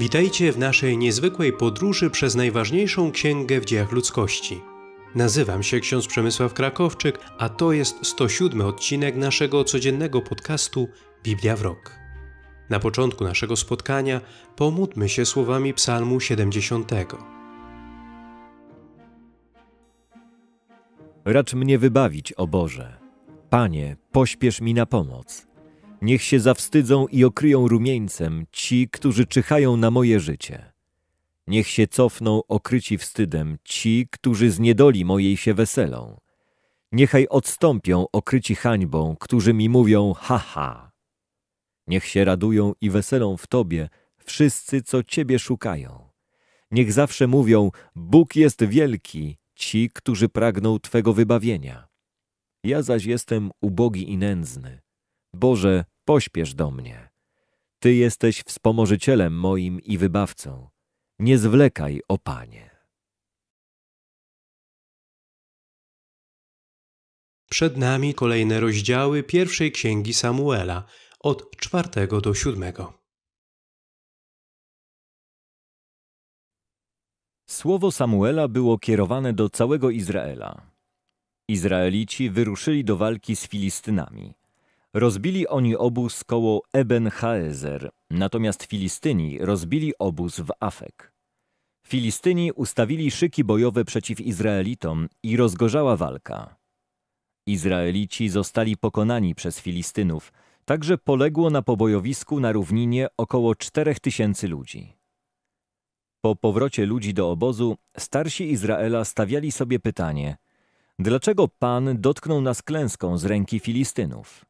Witajcie w naszej niezwykłej podróży przez najważniejszą księgę w dziejach ludzkości. Nazywam się ksiądz Przemysław Krakowczyk, a to jest 107 odcinek naszego codziennego podcastu Biblia w rok. Na początku naszego spotkania pomódmy się słowami Psalmu 70. Racz mnie wybawić, o Boże. Panie, pośpiesz mi na pomoc. Niech się zawstydzą i okryją rumieńcem ci, którzy czyhają na moje życie. Niech się cofną okryci wstydem ci, którzy z niedoli mojej się weselą. Niechaj odstąpią okryci hańbą, którzy mi mówią ha ha. Niech się radują i weselą w Tobie wszyscy, co Ciebie szukają. Niech zawsze mówią, Bóg jest wielki, ci, którzy pragną Twego wybawienia. Ja zaś jestem ubogi i nędzny. Boże, pośpiesz do mnie. Ty jesteś wspomożycielem moim i wybawcą. Nie zwlekaj, o Panie. Przed nami kolejne rozdziały pierwszej księgi Samuela, od czwartego do siódmego. Słowo Samuela było kierowane do całego Izraela. Izraelici wyruszyli do walki z Filistynami. Rozbili oni obóz koło Eben Haezer, natomiast Filistyni rozbili obóz w Afek. Filistyni ustawili szyki bojowe przeciw Izraelitom i rozgorzała walka. Izraelici zostali pokonani przez Filistynów, także poległo na pobojowisku na równinie około czterech tysięcy ludzi. Po powrocie ludzi do obozu starsi Izraela stawiali sobie pytanie, dlaczego Pan dotknął nas klęską z ręki Filistynów?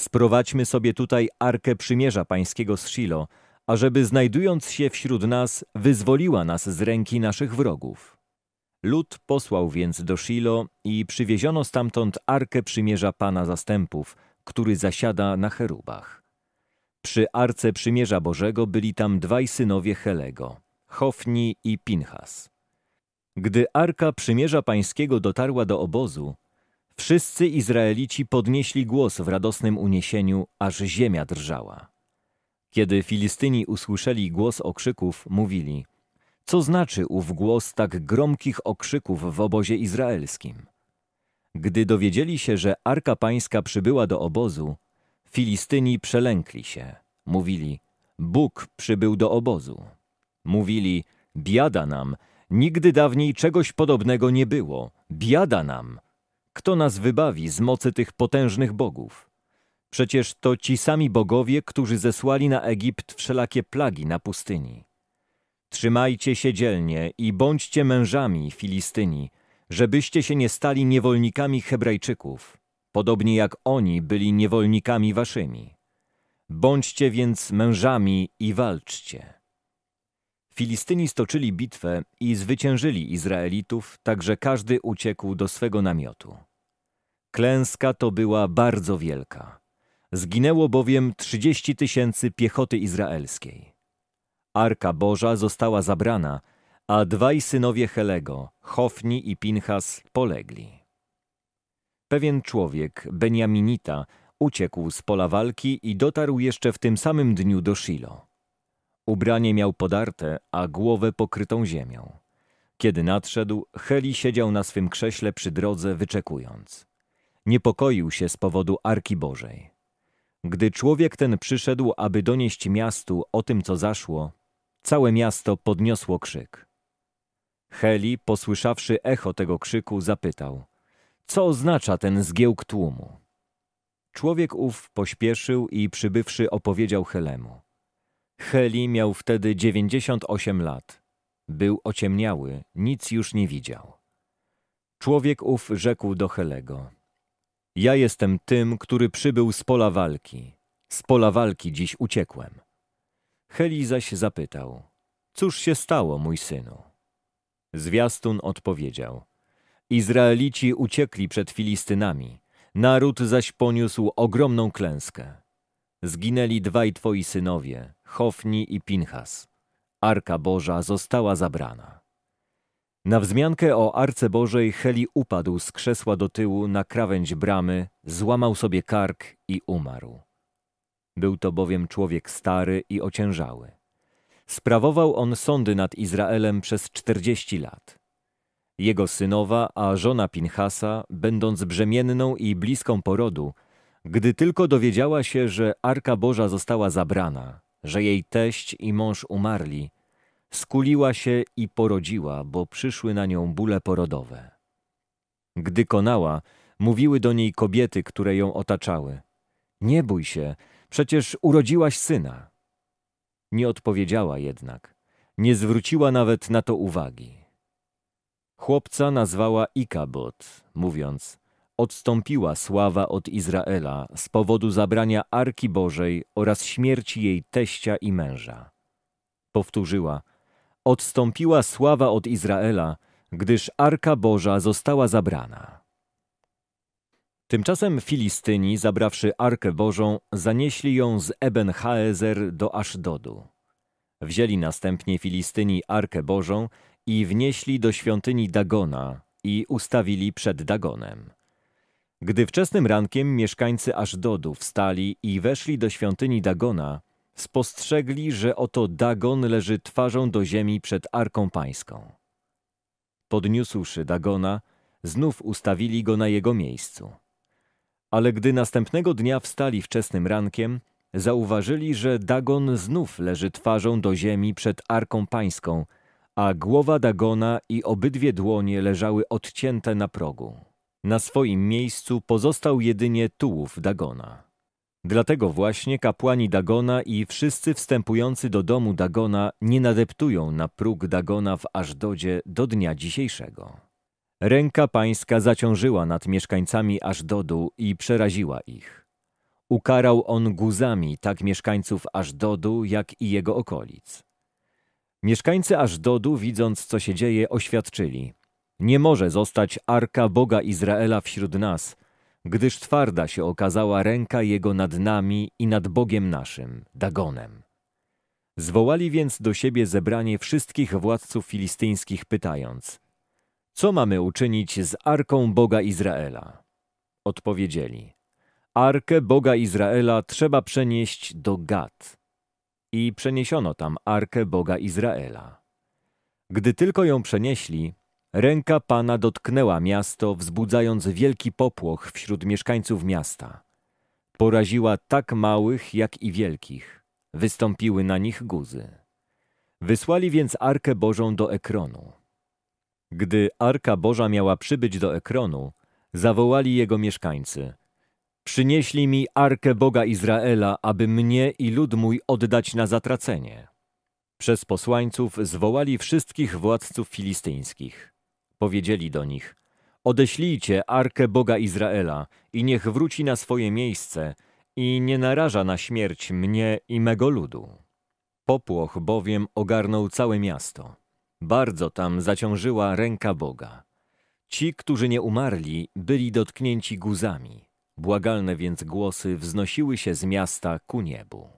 Sprowadźmy sobie tutaj Arkę Przymierza Pańskiego z Shilo, ażeby znajdując się wśród nas, wyzwoliła nas z ręki naszych wrogów. Lud posłał więc do Shilo i przywieziono stamtąd Arkę Przymierza Pana Zastępów, który zasiada na cherubach. Przy Arce Przymierza Bożego byli tam dwaj synowie Helego, Hofni i Pinchas. Gdy Arka Przymierza Pańskiego dotarła do obozu, Wszyscy Izraelici podnieśli głos w radosnym uniesieniu, aż ziemia drżała. Kiedy Filistyni usłyszeli głos okrzyków, mówili: Co znaczy ów głos tak gromkich okrzyków w obozie izraelskim? Gdy dowiedzieli się, że arka pańska przybyła do obozu, Filistyni przelękli się. Mówili: Bóg przybył do obozu. Mówili: Biada nam, nigdy dawniej czegoś podobnego nie było. Biada nam kto nas wybawi z mocy tych potężnych bogów? Przecież to ci sami bogowie, którzy zesłali na Egipt wszelakie plagi na pustyni. Trzymajcie się dzielnie i bądźcie mężami, Filistyni, żebyście się nie stali niewolnikami Hebrajczyków, podobnie jak oni byli niewolnikami waszymi. Bądźcie więc mężami i walczcie. Filistyni stoczyli bitwę i zwyciężyli Izraelitów, tak że każdy uciekł do swego namiotu. Klęska to była bardzo wielka. Zginęło bowiem 30 tysięcy piechoty izraelskiej. Arka Boża została zabrana, a dwaj synowie Helego, Hofni i Pinchas, polegli. Pewien człowiek, Beniaminita, uciekł z pola walki i dotarł jeszcze w tym samym dniu do Shilo. Ubranie miał podarte, a głowę pokrytą ziemią. Kiedy nadszedł, Heli siedział na swym krześle przy drodze, wyczekując. Niepokoił się z powodu Arki Bożej. Gdy człowiek ten przyszedł, aby donieść miastu o tym, co zaszło, całe miasto podniosło krzyk. Heli, posłyszawszy echo tego krzyku, zapytał, co oznacza ten zgiełk tłumu? Człowiek ów pośpieszył i przybywszy opowiedział Helemu. Heli miał wtedy dziewięćdziesiąt osiem lat. Był ociemniały, nic już nie widział. Człowiek ów rzekł do Helego – ja jestem tym, który przybył z pola walki. Z pola walki dziś uciekłem. Heli zaś zapytał, cóż się stało, mój synu? Zwiastun odpowiedział, Izraelici uciekli przed Filistynami, naród zaś poniósł ogromną klęskę. Zginęli dwaj twoi synowie, Hofni i Pinchas. Arka Boża została zabrana. Na wzmiankę o Arce Bożej Heli upadł z krzesła do tyłu na krawędź bramy, złamał sobie kark i umarł. Był to bowiem człowiek stary i ociężały. Sprawował on sądy nad Izraelem przez czterdzieści lat. Jego synowa, a żona Pinchasa, będąc brzemienną i bliską porodu, gdy tylko dowiedziała się, że Arka Boża została zabrana, że jej teść i mąż umarli, skuliła się i porodziła, bo przyszły na nią bóle porodowe. Gdy konała, mówiły do niej kobiety, które ją otaczały. Nie bój się, przecież urodziłaś syna. Nie odpowiedziała jednak, nie zwróciła nawet na to uwagi. Chłopca nazwała Ikabot, mówiąc, odstąpiła sława od Izraela z powodu zabrania Arki Bożej oraz śmierci jej teścia i męża. Powtórzyła, odstąpiła sława od Izraela, gdyż Arka Boża została zabrana. Tymczasem Filistyni, zabrawszy Arkę Bożą, zanieśli ją z Eben Haezer do Aszdodu. Wzięli następnie Filistyni Arkę Bożą i wnieśli do świątyni Dagona i ustawili przed Dagonem. Gdy wczesnym rankiem mieszkańcy Aszdodu wstali i weszli do świątyni Dagona, spostrzegli, że oto Dagon leży twarzą do ziemi przed Arką Pańską. Podniósłszy Dagona, znów ustawili go na jego miejscu. Ale gdy następnego dnia wstali wczesnym rankiem, zauważyli, że Dagon znów leży twarzą do ziemi przed Arką Pańską, a głowa Dagona i obydwie dłonie leżały odcięte na progu. Na swoim miejscu pozostał jedynie tułów Dagona. Dlatego właśnie kapłani Dagona i wszyscy wstępujący do domu Dagona nie nadeptują na próg Dagona w Ażdodzie do dnia dzisiejszego. Ręka pańska zaciążyła nad mieszkańcami Ażdodu i przeraziła ich. Ukarał on guzami tak mieszkańców Ażdodu, jak i jego okolic. Mieszkańcy Ażdodu, widząc co się dzieje, oświadczyli – nie może zostać Arka Boga Izraela wśród nas – gdyż twarda się okazała ręka jego nad nami i nad Bogiem naszym, Dagonem. Zwołali więc do siebie zebranie wszystkich władców filistyńskich, pytając: Co mamy uczynić z arką Boga Izraela? Odpowiedzieli: Arkę Boga Izraela trzeba przenieść do Gad. I przeniesiono tam arkę Boga Izraela. Gdy tylko ją przenieśli, Ręka Pana dotknęła miasto, wzbudzając wielki popłoch wśród mieszkańców miasta. Poraziła tak małych, jak i wielkich. Wystąpiły na nich guzy. Wysłali więc Arkę Bożą do Ekronu. Gdy Arka Boża miała przybyć do Ekronu, zawołali jego mieszkańcy. Przynieśli mi Arkę Boga Izraela, aby mnie i lud mój oddać na zatracenie. Przez posłańców zwołali wszystkich władców filistyńskich. Powiedzieli do nich, odeślijcie Arkę Boga Izraela i niech wróci na swoje miejsce i nie naraża na śmierć mnie i mego ludu. Popłoch bowiem ogarnął całe miasto. Bardzo tam zaciążyła ręka Boga. Ci, którzy nie umarli, byli dotknięci guzami. Błagalne więc głosy wznosiły się z miasta ku niebu.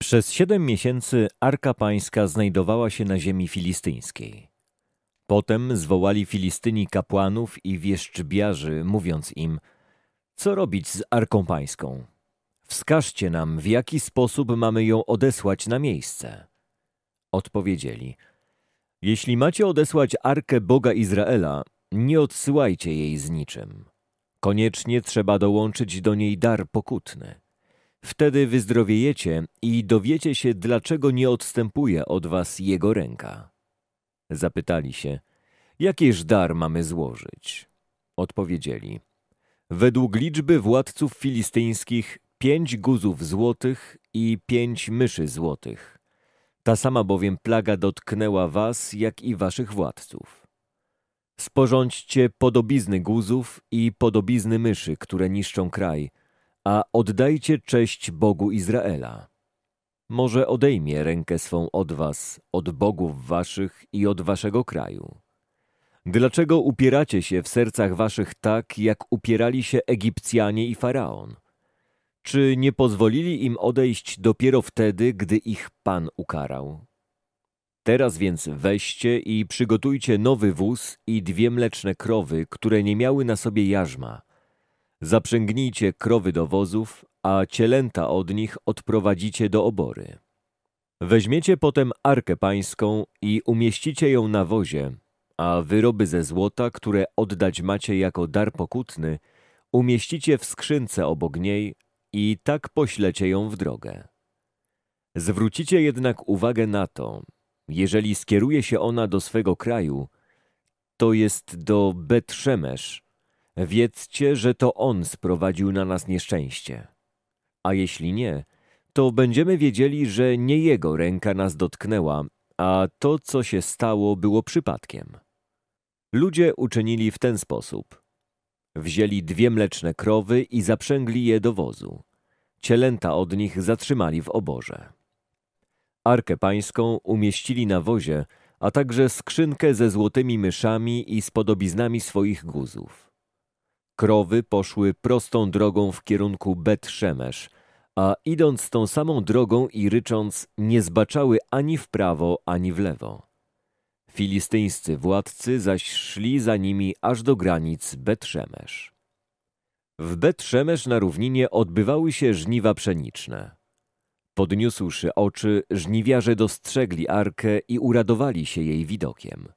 Przez siedem miesięcy Arka Pańska znajdowała się na ziemi filistyńskiej. Potem zwołali Filistyni kapłanów i wieszczbiarzy, mówiąc im, co robić z Arką Pańską? Wskażcie nam, w jaki sposób mamy ją odesłać na miejsce. Odpowiedzieli, jeśli macie odesłać Arkę Boga Izraela, nie odsyłajcie jej z niczym. Koniecznie trzeba dołączyć do niej dar pokutny. Wtedy wyzdrowiejecie i dowiecie się, dlaczego nie odstępuje od was jego ręka. Zapytali się, jakież dar mamy złożyć? Odpowiedzieli, według liczby władców filistyńskich pięć guzów złotych i pięć myszy złotych. Ta sama bowiem plaga dotknęła was, jak i waszych władców. Sporządźcie podobizny guzów i podobizny myszy, które niszczą kraj, a oddajcie cześć Bogu Izraela. Może odejmie rękę swą od was, od bogów waszych i od waszego kraju. Dlaczego upieracie się w sercach waszych tak, jak upierali się Egipcjanie i Faraon? Czy nie pozwolili im odejść dopiero wtedy, gdy ich Pan ukarał? Teraz więc weźcie i przygotujcie nowy wóz i dwie mleczne krowy, które nie miały na sobie jarzma. Zaprzęgnijcie krowy do wozów, a cielęta od nich odprowadzicie do obory. Weźmiecie potem arkę pańską i umieścicie ją na wozie, a wyroby ze złota, które oddać macie jako dar pokutny, umieścicie w skrzynce obok niej i tak poślecie ją w drogę. Zwrócicie jednak uwagę na to, jeżeli skieruje się ona do swego kraju, to jest do Betrzemesz, wiedzcie, że to on sprowadził na nas nieszczęście a jeśli nie, to będziemy wiedzieli, że nie Jego ręka nas dotknęła, a to, co się stało, było przypadkiem. Ludzie uczynili w ten sposób. Wzięli dwie mleczne krowy i zaprzęgli je do wozu. Cielęta od nich zatrzymali w oborze. Arkę pańską umieścili na wozie, a także skrzynkę ze złotymi myszami i spodobiznami swoich guzów. Krowy poszły prostą drogą w kierunku Bet Szemesz, a idąc tą samą drogą i rycząc, nie zbaczały ani w prawo, ani w lewo. Filistyńscy władcy zaś szli za nimi aż do granic Bet Szemesz. W Bet Szemesz na równinie odbywały się żniwa pszeniczne. Podniósłszy oczy, żniwiarze dostrzegli arkę i uradowali się jej widokiem.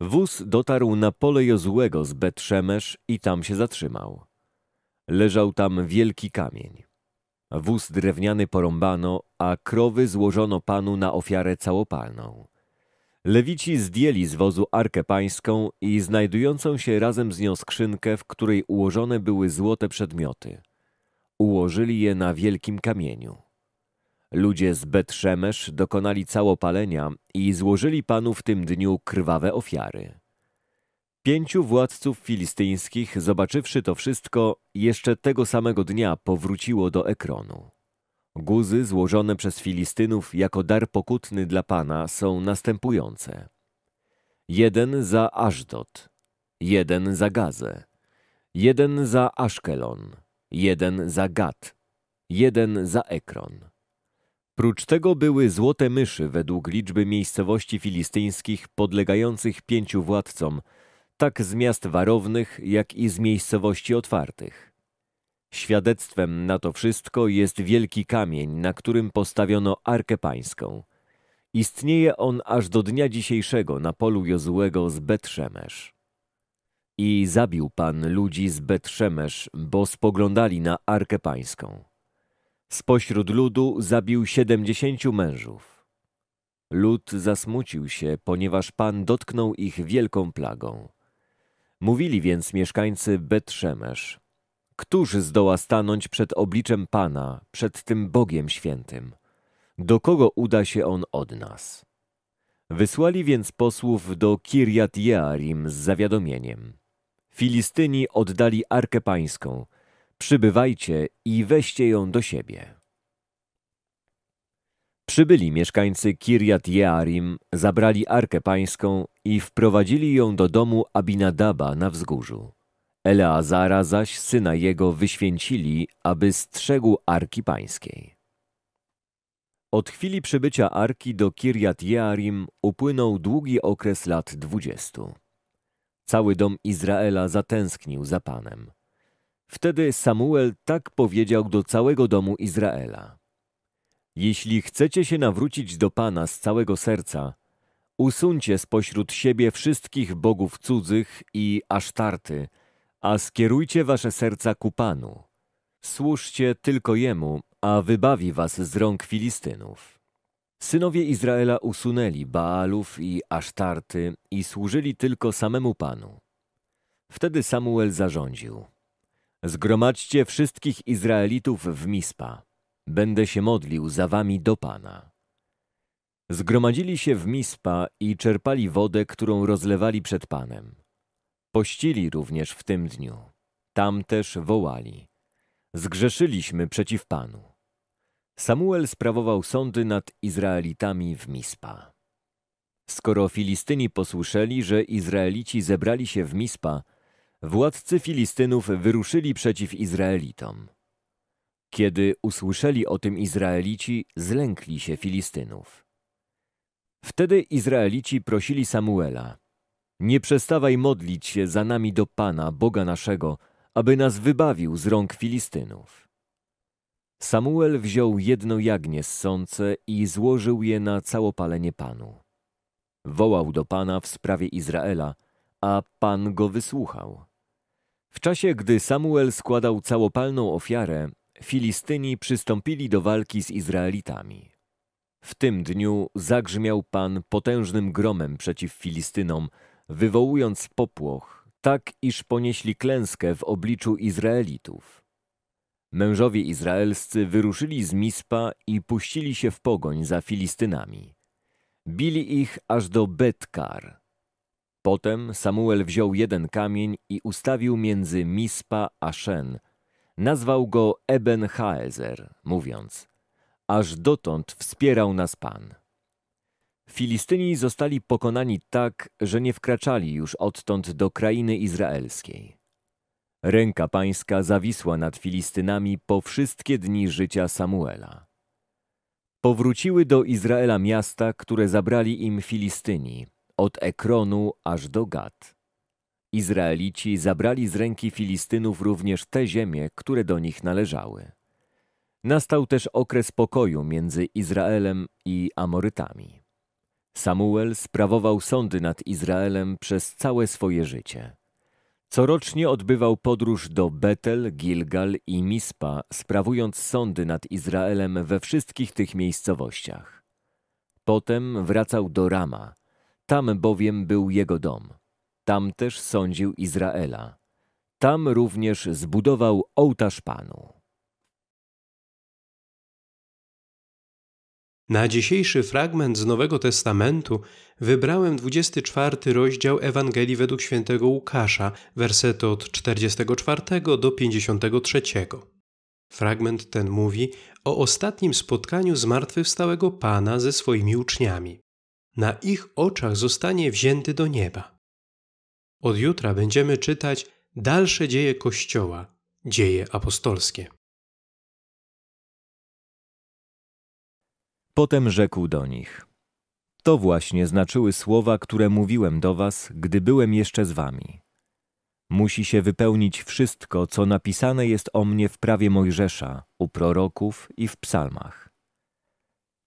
Wóz dotarł na pole Jozłego z Betrzemesz i tam się zatrzymał. Leżał tam wielki kamień. Wóz drewniany porąbano, a krowy złożono panu na ofiarę całopalną. Lewici zdjęli z wozu arkę pańską i znajdującą się razem z nią skrzynkę, w której ułożone były złote przedmioty. Ułożyli je na wielkim kamieniu. Ludzie z Betrzemesz dokonali całopalenia i złożyli panu w tym dniu krwawe ofiary. Pięciu władców filistyńskich, zobaczywszy to wszystko, jeszcze tego samego dnia powróciło do Ekronu. Guzy złożone przez Filistynów jako dar pokutny dla Pana są następujące. Jeden za Ażdot, jeden za Gazę, jeden za Aszkelon, jeden za Gad, jeden za Ekron Prócz tego były złote myszy według liczby miejscowości filistyńskich podlegających pięciu władcom, tak z miast warownych, jak i z miejscowości otwartych. Świadectwem na to wszystko jest wielki kamień, na którym postawiono Arkę Pańską. Istnieje on aż do dnia dzisiejszego na polu jozłego z Betrzemesz. I zabił Pan ludzi z Betrzemesz, bo spoglądali na Arkę Pańską. Spośród ludu zabił siedemdziesięciu mężów. Lud zasmucił się, ponieważ Pan dotknął ich wielką plagą. Mówili więc mieszkańcy Betrzemesz, Któż zdoła stanąć przed obliczem Pana, przed tym Bogiem świętym? Do kogo uda się On od nas? Wysłali więc posłów do Kirjat Jearim z zawiadomieniem. Filistyni oddali Arkę Pańską, Przybywajcie i weźcie ją do siebie. Przybyli mieszkańcy Kirjat Jearim, zabrali Arkę Pańską i wprowadzili ją do domu Abinadaba na wzgórzu. Eleazara zaś syna jego wyświęcili, aby strzegł Arki Pańskiej. Od chwili przybycia Arki do Kirjat Jearim upłynął długi okres lat dwudziestu. Cały dom Izraela zatęsknił za Panem. Wtedy Samuel tak powiedział do całego domu Izraela. Jeśli chcecie się nawrócić do Pana z całego serca, usuńcie spośród siebie wszystkich bogów cudzych i asztarty, a skierujcie wasze serca ku Panu. Służcie tylko Jemu, a wybawi was z rąk Filistynów. Synowie Izraela usunęli Baalów i Asztarty i służyli tylko samemu Panu. Wtedy Samuel zarządził – Zgromadźcie wszystkich Izraelitów w Mispa. Będę się modlił za wami do Pana. Zgromadzili się w Mispa i czerpali wodę, którą rozlewali przed Panem. Pościli również w tym dniu. Tam też wołali. Zgrzeszyliśmy przeciw Panu. Samuel sprawował sądy nad Izraelitami w Mispa. Skoro Filistyni posłyszeli, że Izraelici zebrali się w Mispa, władcy Filistynów wyruszyli przeciw Izraelitom. Kiedy usłyszeli o tym Izraelici, zlękli się Filistynów. Wtedy Izraelici prosili Samuela, nie przestawaj modlić się za nami do Pana, Boga naszego, aby nas wybawił z rąk Filistynów. Samuel wziął jedno jagnię z sące i złożył je na całopalenie Panu. Wołał do Pana w sprawie Izraela, a Pan go wysłuchał. W czasie, gdy Samuel składał całopalną ofiarę, Filistyni przystąpili do walki z Izraelitami. W tym dniu zagrzmiał Pan potężnym gromem przeciw Filistynom, wywołując popłoch, tak iż ponieśli klęskę w obliczu Izraelitów. Mężowie izraelscy wyruszyli z Mispa i puścili się w pogoń za Filistynami. Bili ich aż do Betkar, Potem Samuel wziął jeden kamień i ustawił między Mispa a Szen. Nazwał go Eben Haezer, mówiąc: Aż dotąd wspierał nas Pan. Filistyni zostali pokonani tak, że nie wkraczali już odtąd do krainy izraelskiej. Ręka pańska zawisła nad Filistynami po wszystkie dni życia Samuela. Powróciły do Izraela miasta, które zabrali im Filistyni, od Ekronu aż do Gad. Izraelici zabrali z ręki Filistynów również te ziemie, które do nich należały. Nastał też okres pokoju między Izraelem i Amorytami. Samuel sprawował sądy nad Izraelem przez całe swoje życie. Corocznie odbywał podróż do Betel, Gilgal i Mispa, sprawując sądy nad Izraelem we wszystkich tych miejscowościach. Potem wracał do Rama, tam bowiem był jego dom. Tam też sądził Izraela. Tam również zbudował ołtarz Panu. Na dzisiejszy fragment z Nowego Testamentu wybrałem 24 rozdział Ewangelii według świętego Łukasza, wersety od 44 do 53. Fragment ten mówi o ostatnim spotkaniu zmartwychwstałego Pana ze swoimi uczniami na ich oczach zostanie wzięty do nieba. Od jutra będziemy czytać dalsze dzieje Kościoła, dzieje apostolskie. Potem rzekł do nich: To właśnie znaczyły słowa, które mówiłem do was, gdy byłem jeszcze z wami. Musi się wypełnić wszystko, co napisane jest o mnie w prawie Mojżesza, u proroków i w psalmach.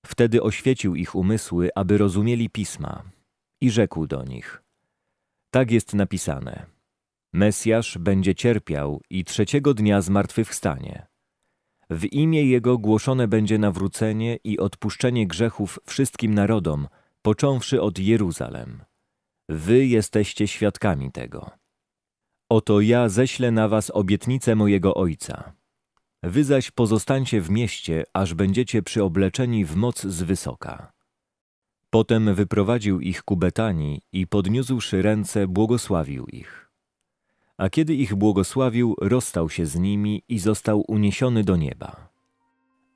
Wtedy oświecił ich umysły, aby rozumieli pisma i rzekł do nich. Tak jest napisane. Mesjasz będzie cierpiał i trzeciego dnia zmartwychwstanie. W imię Jego głoszone będzie nawrócenie i odpuszczenie grzechów wszystkim narodom, począwszy od Jeruzalem. Wy jesteście świadkami tego. Oto ja ześlę na was obietnicę mojego Ojca. Wy zaś pozostańcie w mieście, aż będziecie przyobleczeni w moc z wysoka. Potem wyprowadził ich ku Betanii i podniósłszy ręce, błogosławił ich. A kiedy ich błogosławił, rozstał się z nimi i został uniesiony do nieba.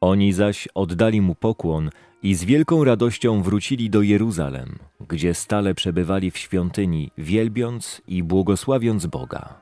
Oni zaś oddali mu pokłon i z wielką radością wrócili do Jeruzalem, gdzie stale przebywali w świątyni, wielbiąc i błogosławiąc Boga.